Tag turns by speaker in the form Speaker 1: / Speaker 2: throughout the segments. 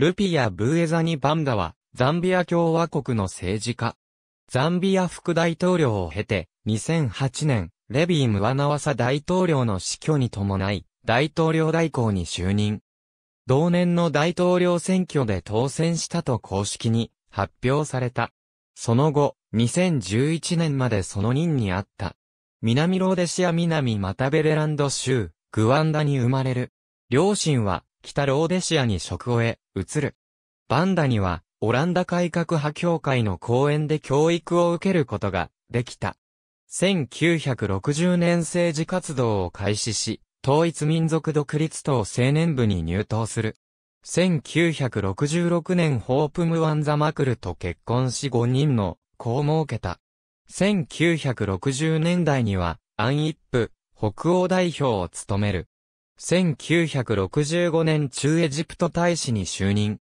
Speaker 1: ルピア・ブーエザニ・バンダは、ザンビア共和国の政治家。ザンビア副大統領を経て、2008年、レビー・ムワナワサ大統領の死去に伴い、大統領代行に就任。同年の大統領選挙で当選したと公式に発表された。その後、2011年までその任にあった。南ローデシア南マタベレランド州、グワンダに生まれる。両親は北ローデシアに職を得、移る。バンダには、オランダ改革派協会の講演で教育を受けることができた。1960年政治活動を開始し、統一民族独立党青年部に入党する。1966年ホープムワンザマクルと結婚し5人の子を設けた。1960年代には、アンイップ、北欧代表を務める。1965年中エジプト大使に就任。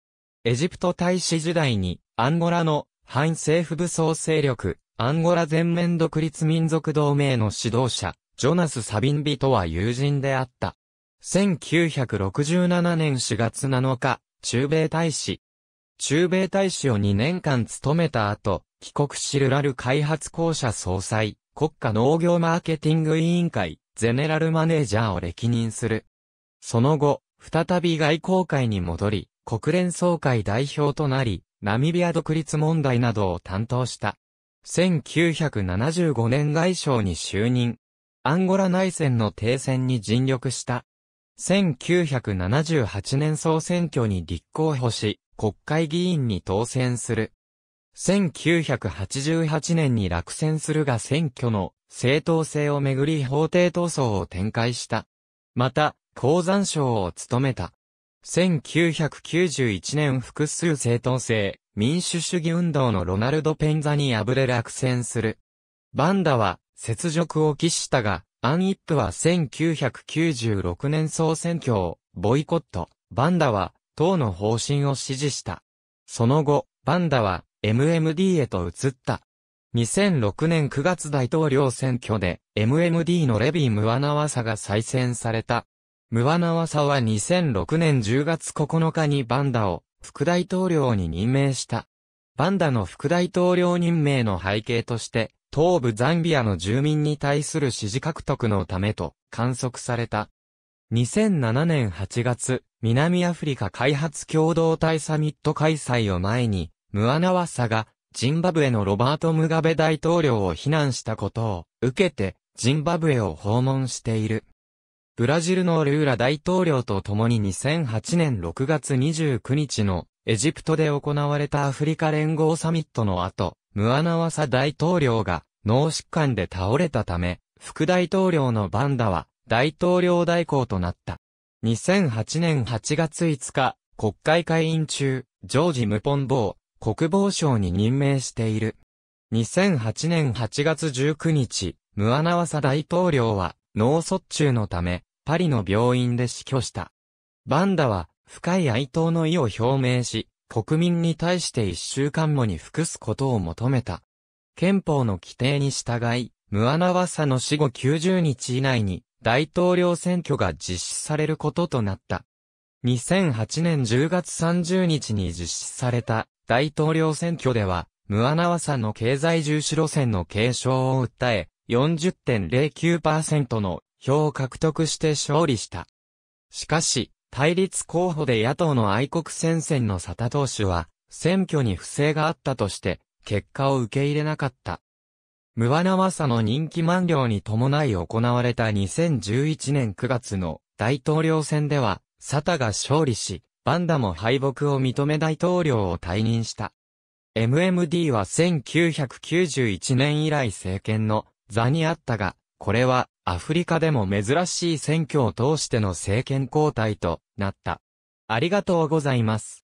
Speaker 1: エジプト大使時代に、アンゴラの反政府武装勢力、アンゴラ全面独立民族同盟の指導者、ジョナス・サビンビとは友人であった。1967年4月7日、中米大使。中米大使を2年間務めた後、帰国シルラル開発公社総裁、国家農業マーケティング委員会、ゼネラルマネージャーを歴任する。その後、再び外交界に戻り、国連総会代表となり、ナミビア独立問題などを担当した。1975年外相に就任。アンゴラ内戦の停戦に尽力した。1978年総選挙に立候補し、国会議員に当選する。1988年に落選するが選挙の正当性をめぐり法廷闘争を展開した。また、鉱山省を務めた。1991年複数正当性、民主主義運動のロナルド・ペンザに敗れ落選する。バンダは、雪辱を期したが、アン・イップは1996年総選挙を、ボイコット、バンダは、党の方針を支持した。その後、バンダは、MMD へと移った。2006年9月大統領選挙で MMD のレビー・ムワナワサが再選された。ムワナワサは2006年10月9日にバンダを副大統領に任命した。バンダの副大統領任命の背景として、東部ザンビアの住民に対する支持獲得のためと観測された。2007年8月、南アフリカ開発共同体サミット開催を前に、ムアナワッサが、ジンバブエのロバート・ムガベ大統領を非難したことを受けて、ジンバブエを訪問している。ブラジルのルーラ大統領と共に2008年6月29日のエジプトで行われたアフリカ連合サミットの後、ムアナワサ大統領が脳疾患で倒れたため、副大統領のバンダは大統領代行となった。2008年8月5日、国会会員中、ジョージ・ムポンボー、国防省に任命している。2008年8月19日、ムアナワサ大統領は脳卒中のため、パリの病院で死去した。バンダは深い哀悼の意を表明し、国民に対して一週間後に服すことを求めた。憲法の規定に従い、ムアナワサの死後90日以内に大統領選挙が実施されることとなった。2008年10月30日に実施された大統領選挙では、ムアナワさんの経済重視路線の継承を訴え、40.09%の票を獲得して勝利した。しかし、対立候補で野党の愛国戦線の佐田党首は、選挙に不正があったとして、結果を受け入れなかった。ムアナワサの人気満了に伴い行われた2011年9月の大統領選では、佐田が勝利し、バンダも敗北を認め大統領を退任した。MMD は1991年以来政権の座にあったが、これはアフリカでも珍しい選挙を通しての政権交代となった。ありがとうございます。